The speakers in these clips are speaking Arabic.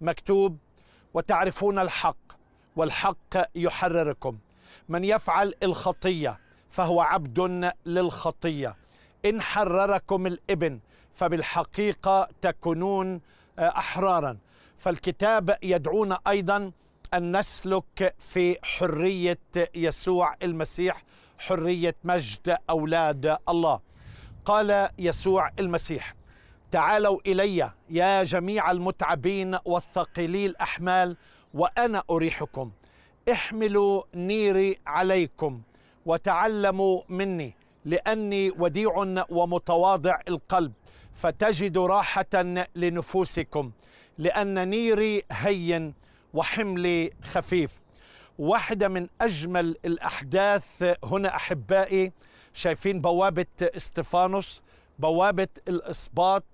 مكتوب وتعرفون الحق والحق يحرركم من يفعل الخطيه فهو عبد للخطيه ان حرركم الابن فبالحقيقه تكونون آه، احرارا فالكتاب يدعونا ايضا ان نسلك في حريه يسوع المسيح حريه مجد اولاد الله قال يسوع المسيح تعالوا الي يا جميع المتعبين والثقلي الاحمال وانا اريحكم احملوا نيري عليكم وتعلموا مني لاني وديع ومتواضع القلب فتجد راحه لنفوسكم لان نيري هين وحملي خفيف واحده من اجمل الاحداث هنا احبائي شايفين بوابه استفانوس بوابه الاسباط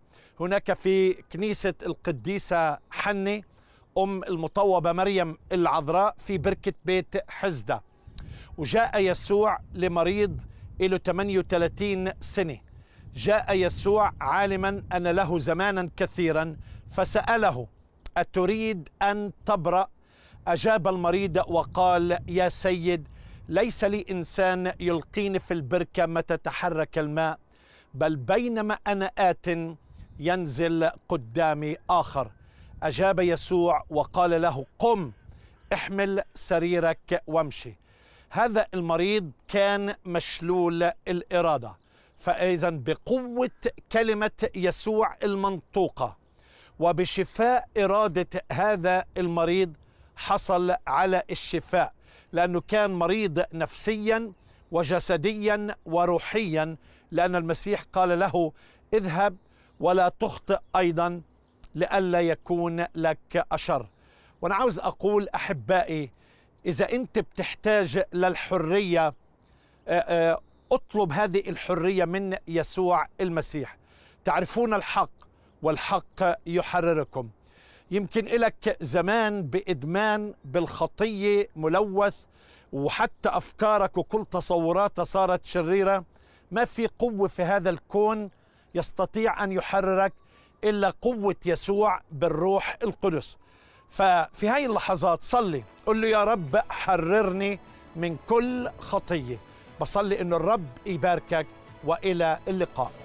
هناك في كنيسة القديسة حنة أم المطوبة مريم العذراء في بركة بيت حزدة وجاء يسوع لمريض له 38 سنة جاء يسوع عالما أن له زمانا كثيرا فسأله أتريد أن تبرأ أجاب المريض وقال يا سيد ليس لي إنسان يلقيني في البركة متى تحرك الماء بل بينما أنا آت ينزل قدامي اخر اجاب يسوع وقال له قم احمل سريرك وامشي هذا المريض كان مشلول الاراده فاذا بقوه كلمه يسوع المنطوقه وبشفاء اراده هذا المريض حصل على الشفاء لانه كان مريض نفسيا وجسديا وروحيا لان المسيح قال له اذهب ولا تخطئ أيضا لئلا يكون لك أشر وأنا عاوز أقول أحبائي إذا أنت بتحتاج للحرية آه، آه، أطلب هذه الحرية من يسوع المسيح تعرفون الحق والحق يحرركم يمكن لك زمان بإدمان بالخطية ملوث وحتى أفكارك وكل تصوراتها صارت شريرة ما في قوة في هذا الكون يستطيع أن يحررك إلا قوة يسوع بالروح القدس ففي هاي اللحظات صلي قل له يا رب حررني من كل خطية بصلي أن الرب يباركك وإلى اللقاء